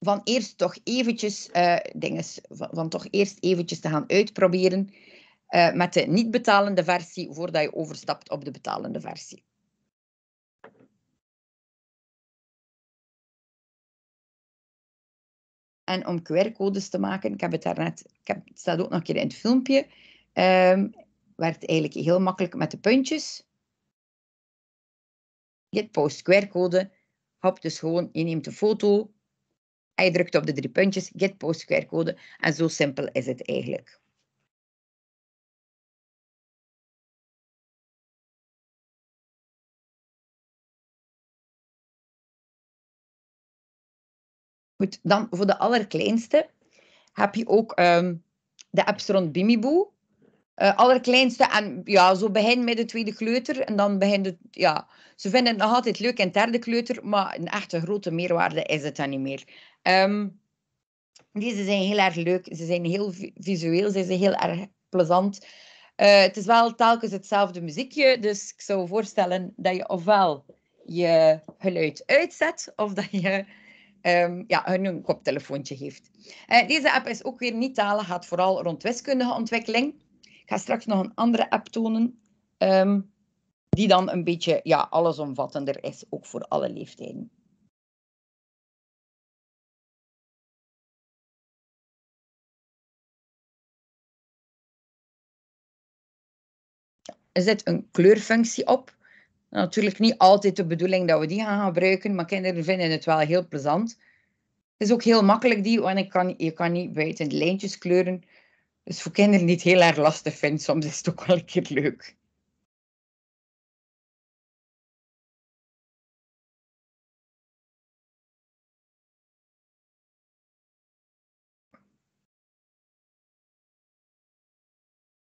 van eerst toch eventjes eh, dingen, van, toch eerst eventjes te gaan uitproberen eh, met de niet betalende versie voordat je overstapt op de betalende versie. En om QR-codes te maken, ik heb het daarnet, ik heb, het staat ook nog een keer in het filmpje, um, werkt eigenlijk heel makkelijk met de puntjes. Get post QR-code, Hop, dus gewoon, je neemt de foto en je drukt op de drie puntjes, get post QR-code. En zo simpel is het eigenlijk. Goed, dan voor de allerkleinste heb je ook ehm, de de Epsilon Bimibo. Uh, allerkleinste. En ja, zo begin met de tweede kleuter. En dan begint het, ja. Ze vinden het nog altijd leuk in derde kleuter. Maar een echte grote meerwaarde is het dan niet meer. deze ehm, zijn heel erg leuk. Ze zijn heel visueel. Ze zijn heel erg plezant. Eh, het is wel telkens hetzelfde muziekje. Dus ik zou voorstellen dat je ofwel je geluid uitzet. Of dat je ehm, ja, hun een koptelefoontje geeft. Eh, deze app is ook weer niet talen. Gaat vooral rond wiskundige ontwikkeling. Ik ga straks nog een andere app tonen. Ehm, die dan een beetje ja, allesomvattender is, ook voor alle leeftijden. Er zit een kleurfunctie op. Natuurlijk niet altijd de bedoeling dat we die gaan gebruiken, maar kinderen vinden het wel heel plezant. Het is ook heel makkelijk die, want ik kan, je kan niet buiten de lijntjes kleuren. Dus voor kinderen niet heel erg lastig vindt, soms is het ook wel een keer leuk.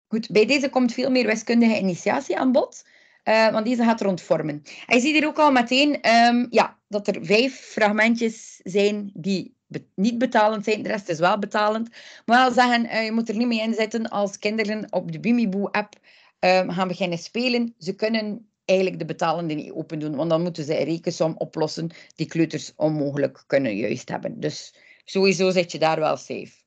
Goed, bij deze komt veel meer wiskundige initiatie aan bod, eh, want deze gaat rond vormen. En je ziet hier ook al meteen ehm, ja, dat er vijf fragmentjes zijn die niet betalend zijn. De rest is wel betalend. Maar wel zeggen, eh, je moet er niet mee inzetten als kinderen op de Bimiboe-app ehm, gaan beginnen spelen. Ze kunnen eigenlijk de betalende niet open doen, want dan moeten ze een rekensom oplossen die kleuters onmogelijk kunnen juist hebben. Dus sowieso zit je daar wel safe.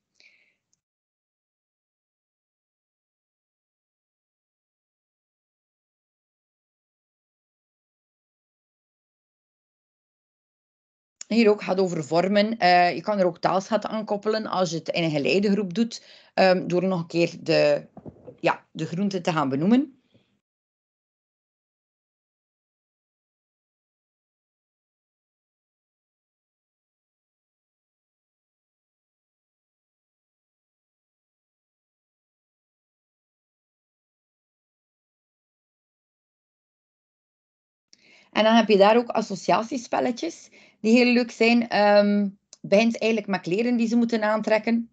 hier ook gaat over vormen. Eh, je kan er ook taalschat aan koppelen als je het in een geleidegroep doet, ehm, door nog een keer de, ja, de groenten te gaan benoemen. En dan heb je daar ook associatiespelletjes die heel leuk zijn. Um, begint eigenlijk met kleren die ze moeten aantrekken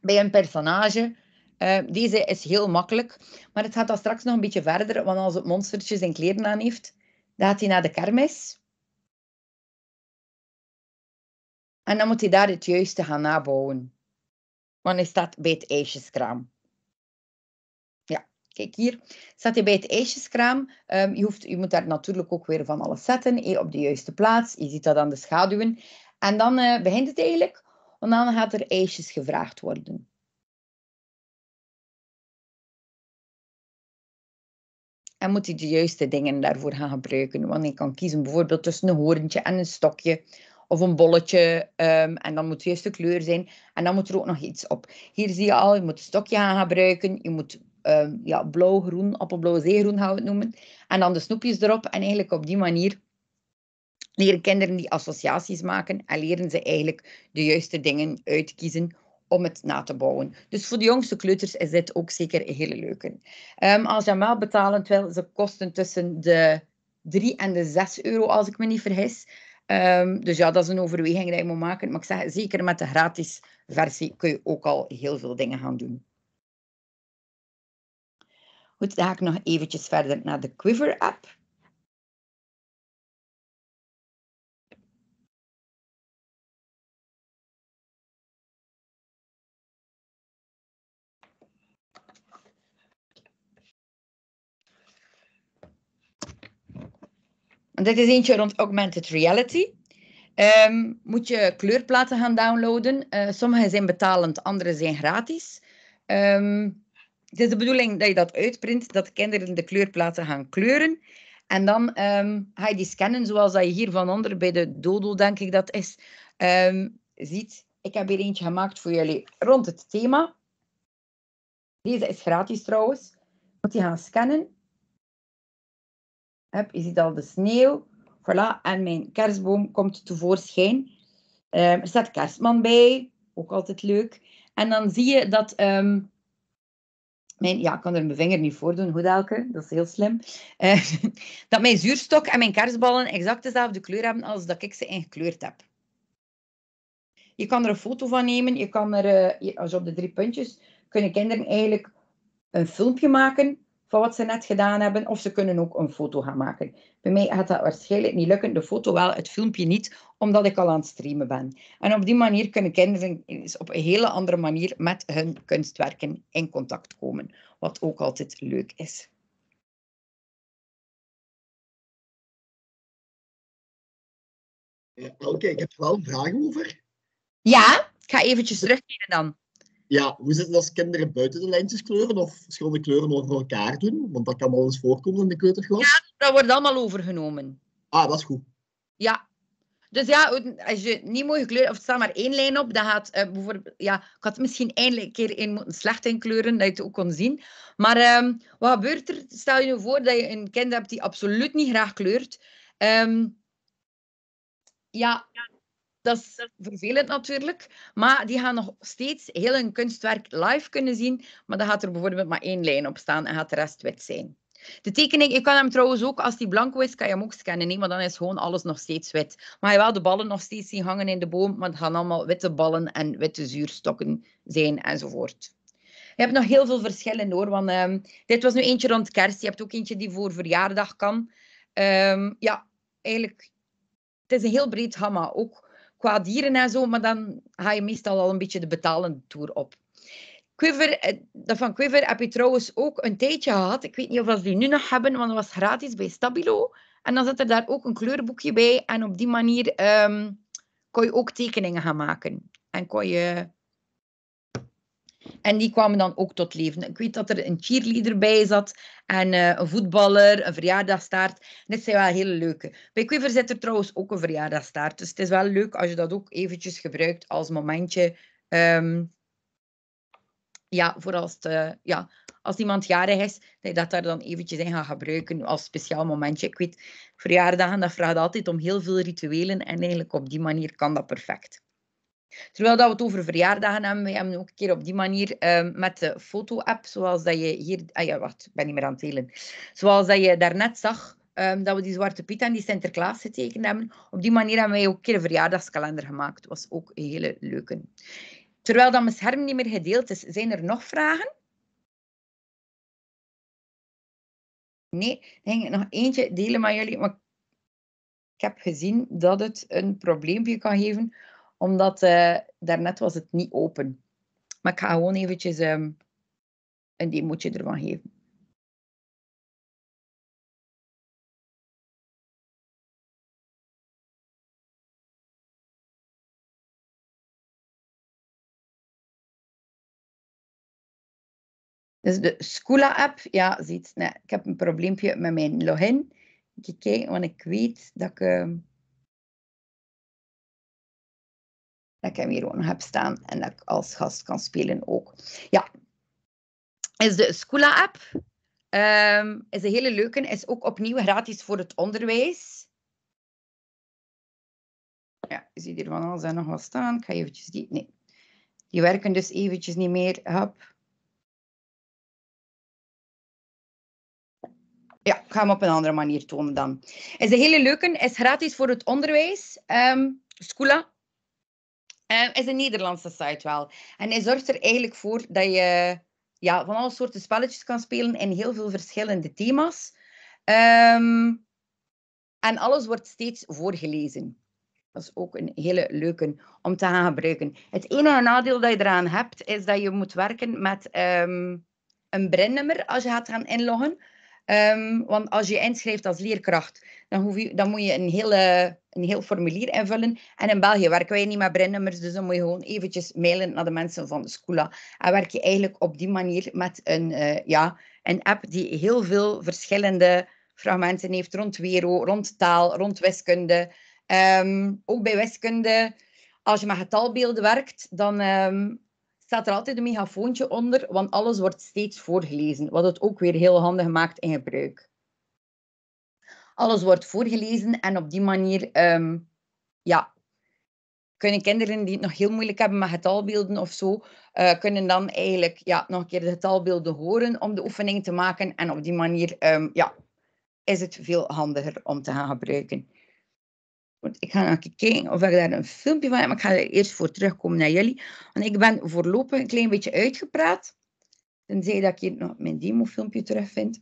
bij een personage. Uh, deze is heel makkelijk, maar het gaat dan straks nog een beetje verder, want als het monstertje zijn kleren aan heeft, dan gaat hij naar de kermis. En dan moet hij daar het juiste gaan nabouwen. Want is dat bij het ijsjeskraam. Kijk hier, staat hij bij het ijsjeskraam. Ehm, je, hoeft, je moet daar natuurlijk ook weer van alles zetten, eh, op de juiste plaats. Je ziet dat aan de schaduwen. En dan uh, begint het eigenlijk, en dan gaat er ijsjes gevraagd worden. En moet hij de juiste dingen daarvoor gaan gebruiken. Want je kan kiezen bijvoorbeeld tussen een hoorntje en een stokje. Of een bolletje. Ehm, en dan moet de juiste kleur zijn. En dan moet er ook nog iets op. Hier zie je al, je moet een stokje gaan gebruiken. Je moet um, ja, blauw, groen, appelblauw, zeegroen gaan we het noemen. En dan de snoepjes erop. En eigenlijk op die manier leren kinderen die associaties maken en leren ze eigenlijk de juiste dingen uitkiezen om het na te bouwen. Dus voor de jongste kleuters is dit ook zeker een hele leuke. Um, als wel betalend wil, ze kosten tussen de 3 en de 6 euro, als ik me niet vergis. Ehm, dus ja, dat is een overweging die je moet maken. Maar ik zeg, zeker met de gratis versie kun je ook al heel veel dingen gaan doen. Goed, dan ga ik nog eventjes verder naar de Quiver-app. dit is eentje rond augmented reality. Ehm, moet je kleurplaten gaan downloaden. Uh, sommige zijn betalend, andere zijn gratis. Ehm, het is de bedoeling dat je dat uitprint, dat kinderen de kleurplaten gaan kleuren. En dan ehm, ga je die scannen, zoals dat je hier van onder bij de dodo, denk ik dat is, ehm, ziet. Ik heb hier eentje gemaakt voor jullie rond het thema. Deze is gratis trouwens. Moet die gaan scannen. je ziet al de sneeuw. Voilà, en mijn kerstboom komt tevoorschijn. Ehm, er staat kerstman bij, ook altijd leuk. En dan zie je dat ja, ik kan er mijn vinger niet voor doen, goed elke, dat is heel slim. Eh, dat mijn zuurstok en mijn kerstballen exact dezelfde kleur hebben als dat ik ze ingekleurd heb. Je kan er een foto van nemen, je kan er, eh, als je op de drie puntjes, kunnen kinderen eigenlijk een filmpje maken van wat ze net gedaan hebben. Of ze kunnen ook een foto gaan maken. Bij mij gaat dat waarschijnlijk niet lukken. De foto wel, het filmpje niet, omdat ik al aan het streamen ben. En op die manier kunnen kinderen op een hele andere manier met hun kunstwerken in contact komen. Wat ook altijd leuk is. Oké, eh, ik heb er wel een vraag over. Ja, ik ga eventjes terugkeren dan ja, hoe zit het als kinderen buiten de lijntjes kleuren of verschillende kleuren over elkaar doen? Want dat kan wel eens voorkomen in de kleuterklas. Ja, dat wordt allemaal overgenomen. Ah, dat is goed. Ja. Dus ja, als je niet mooie kleuren, of er staat maar één lijn op, dan gaat eh, bijvoorbeeld, ja, ik had misschien eindelijk een keer één moeten slecht inkleuren, dat je het ook kon zien. Maar ehm, wat gebeurt er? Stel je nu voor dat je een kind hebt die absoluut niet graag kleurt. Ehm, ja, dat is vervelend natuurlijk. Maar die gaan nog steeds heel hun kunstwerk live kunnen zien. Maar dan gaat er bijvoorbeeld maar één lijn op staan en gaat de rest wit zijn. De tekening, je kan hem trouwens ook, als die blanco is, kan je hem ook scannen. Nee, maar dan is gewoon alles nog steeds wit. Maar je wel de ballen nog steeds zien hangen in de boom. Maar het gaan allemaal witte ballen en witte zuurstokken zijn enzovoort. Je hebt nog heel veel verschillen hoor. Want ehm, dit was nu eentje rond kerst. Je hebt ook eentje die voor verjaardag kan. Ehm, ja, eigenlijk het is een heel breed gamma. Ook qua dieren en zo, maar dan ga je meestal al een beetje de betalende tour op. Quiver, eh, dat van Quiver heb je trouwens ook een tijdje gehad. Ik weet niet of ze die nu nog hebben, want dat was gratis bij Stabilo. En dan zit er daar ook een kleurboekje bij. En op die manier um, kon je ook tekeningen gaan maken. En kon je en die kwamen dan ook tot leven. Ik weet dat er een cheerleader bij zat en eh, een voetballer, een verjaardagstaart. Dit zijn wel hele leuke. Bij Quiver zit er trouwens ook een verjaardagstaart. Dus het is wel leuk als je dat ook eventjes gebruikt als momentje. Ehm, ja, voor als, eh, ja, als iemand jarig is, dat je dat daar dan eventjes in gaat gebruiken als speciaal momentje. Ik weet, verjaardagen, dat vraagt altijd om heel veel rituelen. En eigenlijk op die manier kan dat perfect. Terwijl dat we het over verjaardagen hebben, wij hebben ook een keer op die manier ehm, met de foto-app, zoals dat je hier... Ah ja, wacht, ik ben niet meer aan het delen. Zoals dat je daarnet zag, ehm, dat we die Zwarte Piet en die Sinterklaas getekend hebben. Op die manier hebben wij ook een keer een verjaardagskalender gemaakt. was ook een hele leuke. Terwijl dat mijn scherm niet meer gedeeld is, zijn er nog vragen? Nee, ik ging nog eentje delen met jullie. Maar ik heb gezien dat het een probleempje kan geven omdat uh, daarnet was het niet open. Maar ik ga gewoon eventjes um, een demootje ervan geven. Dus de Scula-app, ja, ziet, nee, ik heb een probleempje met mijn login. Ik kijk, want ik weet dat ik... Ehm, dat ik hem hier ook nog heb staan en dat ik als gast kan spelen ook. Ja, is de Scula-app. Ehm, is een hele leuke. Is ook opnieuw gratis voor het onderwijs. Ja, je ziet van alles en nog wat staan. Ik ga eventjes die... Nee, die werken dus eventjes niet meer. Hop. Ja, ik ga hem op een andere manier tonen dan. Is een hele leuke. Is gratis voor het onderwijs. Um, Ehm, is een Nederlandse site wel. En hij zorgt er eigenlijk voor dat je ja, van alle soorten spelletjes kan spelen in heel veel verschillende thema's. Ehm, en alles wordt steeds voorgelezen. Dat is ook een hele leuke om te gaan gebruiken. Het enige nadeel dat je eraan hebt, is dat je moet werken met um, een brennummer als je gaat gaan inloggen. Um, want als je inschrijft als leerkracht, dan, hoef je, dan moet je een, hele, een heel formulier invullen. En in België werken wij niet met breinnummers, dus dan moet je gewoon eventjes mailen naar de mensen van de Scoola. En werk je eigenlijk op die manier met een, eh, ja, een app die heel veel verschillende fragmenten heeft rond Wero, rond taal, rond wiskunde. Um, ook bij wiskunde, als je met getalbeelden werkt, dan ehm, staat er altijd een megafoontje onder, want alles wordt steeds voorgelezen, wat het ook weer heel handig maakt in gebruik. Alles wordt voorgelezen en op die manier ehm, ja, kunnen kinderen die het nog heel moeilijk hebben met getalbeelden of zo, eh, kunnen dan eigenlijk ja, nog een keer de getalbeelden horen om de oefening te maken. En op die manier ehm, ja, is het veel handiger om te gaan gebruiken. Want ik ga nog een keer kijken of ik daar een filmpje van heb. Maar ik ga er eerst voor terugkomen naar jullie. Want ik ben voorlopig een klein beetje uitgepraat. Tenzij dat ik hier nog mijn demofilmpje terugvind.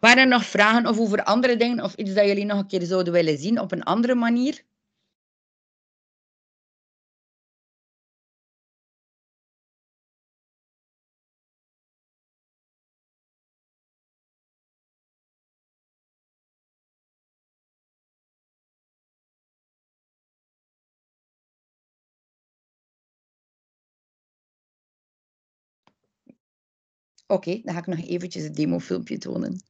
Waren er nog vragen of over andere dingen of iets dat jullie nog een keer zouden willen zien op een andere manier? Oké, dan ga ik nog eventjes het demofilmpje tonen.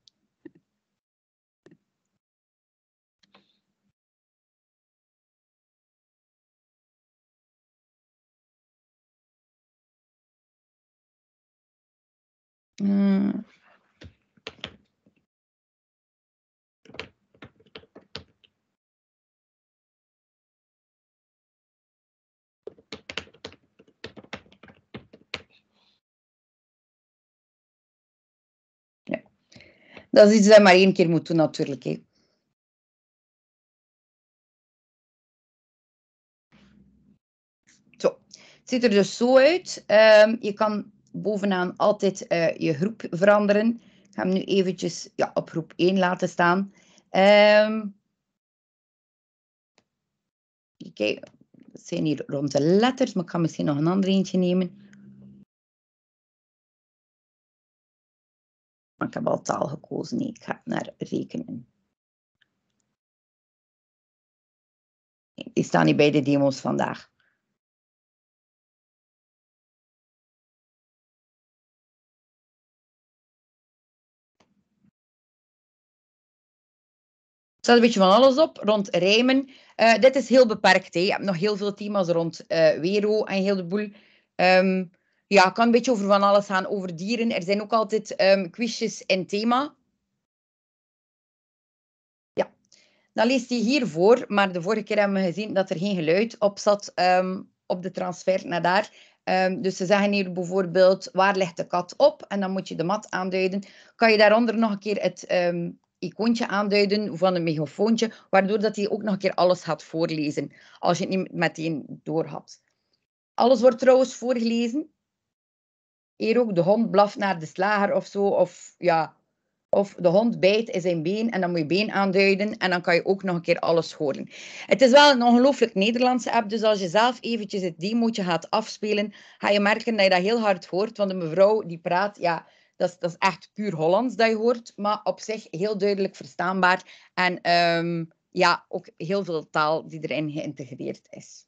Hmm. dat is iets dat je maar één keer moet doen natuurlijk. Hè. Zo. Het ziet er dus zo uit. Ehm, je kan bovenaan altijd eh, je groep veranderen. Ik ga hem nu eventjes ja, op groep 1 laten staan. Um, Kijk, het zijn hier rond de letters, maar ik kan misschien nog een ander eentje nemen. ik heb al taal gekozen. Nee, ik ga naar rekenen. Die staan niet bij de demo's vandaag. Er staat een beetje van alles op rond rijmen. Eh, dit is heel beperkt. Hè. Je hebt nog heel veel thema's rond uh, Wero en heel de boel. Ehm, ja, kan een beetje over van alles gaan, over dieren. Er zijn ook altijd ehm, quizjes in thema. Ja, dan leest hij hier voor, maar de vorige keer hebben we gezien dat er geen geluid op zat ehm, op de transfer naar daar. Ehm, dus ze zeggen hier bijvoorbeeld, waar legt de kat op? En dan moet je de mat aanduiden. Kan je daaronder nog een keer het icoontje aanduiden van een megafoontje, waardoor dat hij ook nog een keer alles gaat voorlezen, als je het niet meteen had. Alles wordt trouwens voorgelezen. Hier ook de hond blaft naar de slager of zo. Of, ja, of de hond bijt in zijn been en dan moet je been aanduiden. En dan kan je ook nog een keer alles horen. Het is wel een ongelooflijk Nederlandse app. Dus als je zelf eventjes het demootje gaat afspelen, ga je merken dat je dat heel hard hoort. Want de mevrouw die praat, ja, dat is, dat is echt puur Hollands dat je hoort. Maar op zich heel duidelijk verstaanbaar. En ehm, ja, ook heel veel taal die erin geïntegreerd is.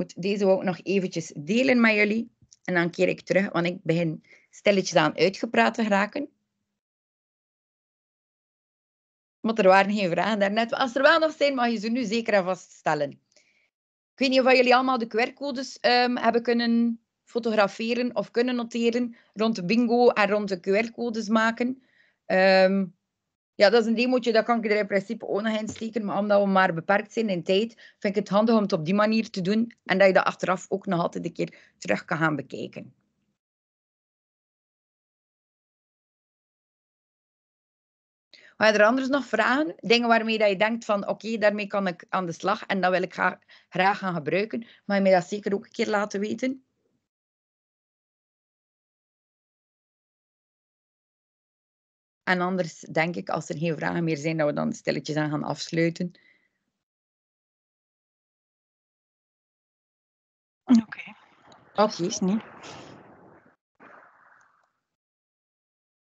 moet deze ook nog eventjes delen met jullie. En dan keer ik terug, want ik begin stilletjes aan uitgepraat te raken. want er waren geen vragen daarnet. Als er wel nog zijn, mag je ze nu zeker aan vaststellen. Ik weet niet of jullie allemaal de QR-codes ehm, hebben kunnen fotograferen of kunnen noteren rond de bingo en rond de QR-codes maken. Ehm, ja, dat is een demootje, dat kan ik er in principe ook steken. Maar omdat we maar beperkt zijn in tijd, vind ik het handig om het op die manier te doen. En dat je dat achteraf ook nog altijd een keer terug kan gaan bekijken. Waren er anders nog vragen? Dingen waarmee dat je denkt van oké, daarmee kan ik aan de slag en dat wil ik graag, gaan gebruiken. Maar je mij dat zeker ook een keer laten weten. En anders denk ik, als er geen vragen meer zijn, dat we dan stilletjes aan gaan afsluiten. Oké. Okay. Oké. niet.